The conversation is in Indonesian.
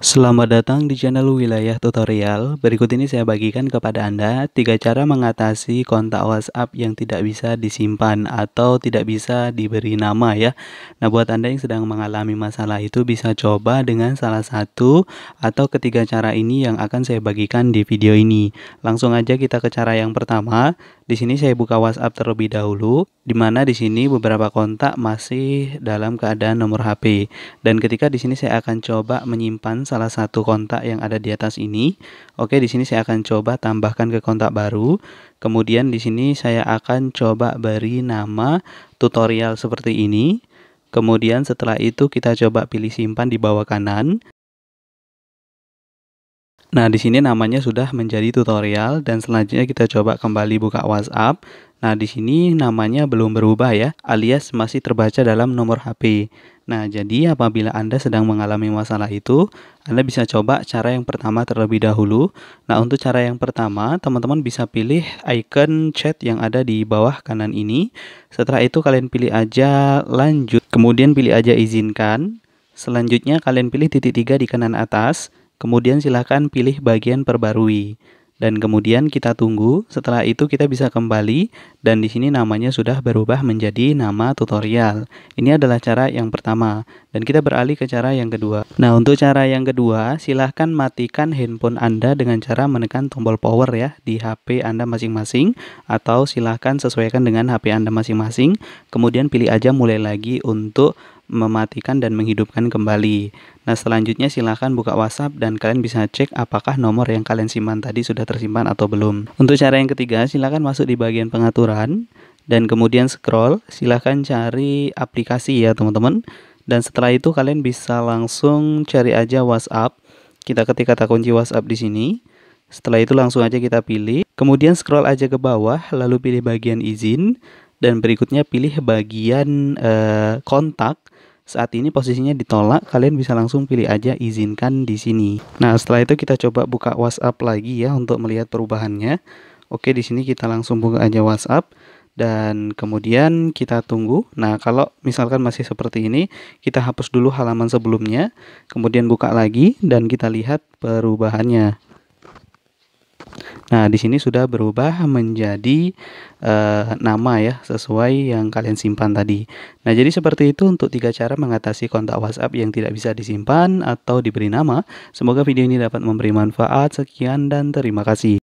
Selamat datang di channel Wilayah Tutorial. Berikut ini saya bagikan kepada Anda tiga cara mengatasi kontak WhatsApp yang tidak bisa disimpan atau tidak bisa diberi nama ya. Nah, buat Anda yang sedang mengalami masalah itu bisa coba dengan salah satu atau ketiga cara ini yang akan saya bagikan di video ini. Langsung aja kita ke cara yang pertama. Di sini saya buka WhatsApp terlebih dahulu di mana di sini beberapa kontak masih dalam keadaan nomor HP. Dan ketika di sini saya akan coba menyimpan salah satu kontak yang ada di atas ini. Oke, di sini saya akan coba tambahkan ke kontak baru. Kemudian di sini saya akan coba beri nama tutorial seperti ini. Kemudian setelah itu kita coba pilih simpan di bawah kanan. Nah, di sini namanya sudah menjadi tutorial dan selanjutnya kita coba kembali buka WhatsApp. Nah, di sini namanya belum berubah ya, alias masih terbaca dalam nomor HP. Nah, jadi apabila Anda sedang mengalami masalah itu, Anda bisa coba cara yang pertama terlebih dahulu. Nah, untuk cara yang pertama, teman-teman bisa pilih icon chat yang ada di bawah kanan ini. Setelah itu kalian pilih aja lanjut, kemudian pilih aja izinkan. Selanjutnya kalian pilih titik tiga di kanan atas, kemudian silakan pilih bagian perbarui dan kemudian kita tunggu. Setelah itu kita bisa kembali dan di sini namanya sudah berubah menjadi nama tutorial. Ini adalah cara yang pertama dan kita beralih ke cara yang kedua. Nah, untuk cara yang kedua, silahkan matikan handphone Anda dengan cara menekan tombol power ya di HP Anda masing-masing atau silahkan sesuaikan dengan HP Anda masing-masing. Kemudian pilih aja mulai lagi untuk mematikan dan menghidupkan kembali. Nah, selanjutnya silahkan buka WhatsApp dan kalian bisa cek apakah nomor yang kalian simpan tadi sudah tersimpan atau belum. Untuk cara yang ketiga, silahkan masuk di bagian pengaturan dan kemudian scroll. Silahkan cari aplikasi ya, teman-teman. Dan setelah itu kalian bisa langsung cari aja WhatsApp. Kita ketik kata kunci WhatsApp di sini. Setelah itu langsung aja kita pilih. Kemudian scroll aja ke bawah, lalu pilih bagian izin dan berikutnya pilih bagian e, kontak saat ini posisinya ditolak, kalian bisa langsung pilih aja izinkan di sini. Nah, setelah itu kita coba buka WhatsApp lagi ya untuk melihat perubahannya. Oke, di sini kita langsung buka aja WhatsApp dan kemudian kita tunggu. Nah, kalau misalkan masih seperti ini, kita hapus dulu halaman sebelumnya, kemudian buka lagi dan kita lihat perubahannya. Nah, di sini sudah berubah menjadi uh, nama ya, sesuai yang kalian simpan tadi. Nah, jadi seperti itu untuk tiga cara mengatasi kontak WhatsApp yang tidak bisa disimpan atau diberi nama. Semoga video ini dapat memberi manfaat. Sekian dan terima kasih.